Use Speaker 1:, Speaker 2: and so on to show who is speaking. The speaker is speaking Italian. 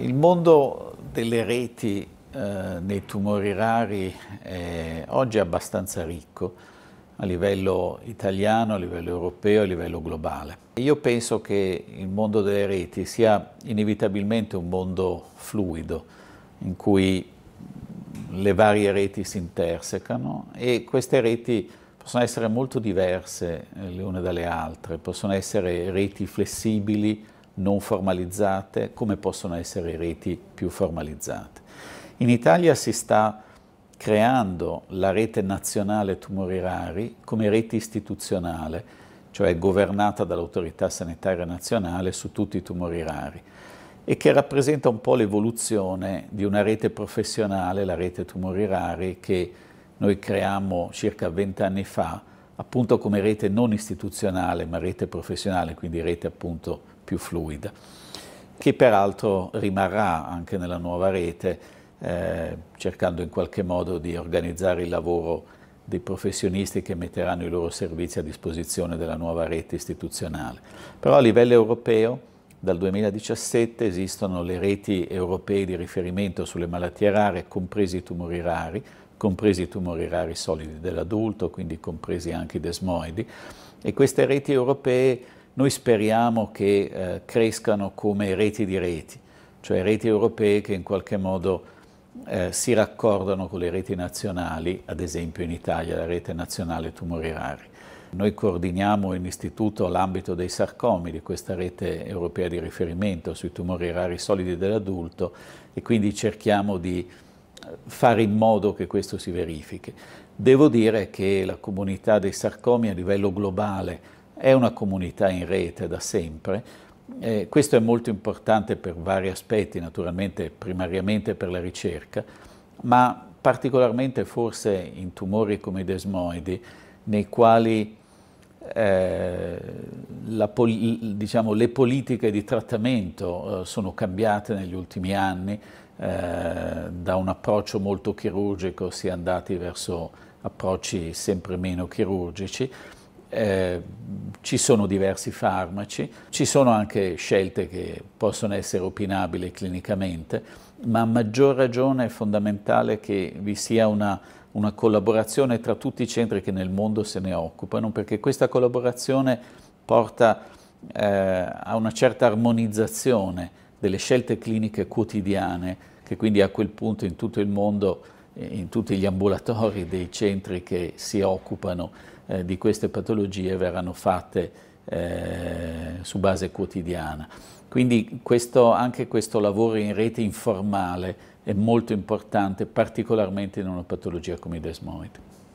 Speaker 1: Il mondo delle reti eh, nei tumori rari è oggi abbastanza ricco a livello italiano, a livello europeo, a livello globale. Io penso che il mondo delle reti sia inevitabilmente un mondo fluido in cui le varie reti si intersecano e queste reti possono essere molto diverse eh, le une dalle altre, possono essere reti flessibili, non formalizzate come possono essere reti più formalizzate. In Italia si sta creando la rete nazionale tumori rari come rete istituzionale, cioè governata dall'autorità sanitaria nazionale su tutti i tumori rari e che rappresenta un po' l'evoluzione di una rete professionale, la rete tumori rari, che noi creiamo circa 20 anni fa appunto come rete non istituzionale ma rete professionale, quindi rete appunto più fluida, che peraltro rimarrà anche nella nuova rete eh, cercando in qualche modo di organizzare il lavoro dei professionisti che metteranno i loro servizi a disposizione della nuova rete istituzionale. Però a livello europeo dal 2017 esistono le reti europee di riferimento sulle malattie rare, compresi i tumori rari, compresi i tumori rari solidi dell'adulto, quindi compresi anche i desmoidi. E queste reti europee noi speriamo che eh, crescano come reti di reti, cioè reti europee che in qualche modo eh, si raccordano con le reti nazionali, ad esempio in Italia la rete nazionale tumori rari. Noi coordiniamo in istituto l'ambito dei sarcomi di questa rete europea di riferimento sui tumori rari solidi dell'adulto e quindi cerchiamo di fare in modo che questo si verifichi. Devo dire che la comunità dei sarcomi a livello globale è una comunità in rete da sempre. Eh, questo è molto importante per vari aspetti, naturalmente primariamente per la ricerca, ma particolarmente forse in tumori come i desmoidi, nei quali eh, poli, diciamo, le politiche di trattamento eh, sono cambiate negli ultimi anni, eh, da un approccio molto chirurgico si è andati verso approcci sempre meno chirurgici. Eh, ci sono diversi farmaci, ci sono anche scelte che possono essere opinabili clinicamente, ma a maggior ragione è fondamentale che vi sia una, una collaborazione tra tutti i centri che nel mondo se ne occupano, perché questa collaborazione porta eh, a una certa armonizzazione delle scelte cliniche quotidiane, che quindi a quel punto in tutto il mondo, in tutti gli ambulatori dei centri che si occupano eh, di queste patologie verranno fatte eh, su base quotidiana. Quindi questo, anche questo lavoro in rete informale è molto importante, particolarmente in una patologia come il desmoide.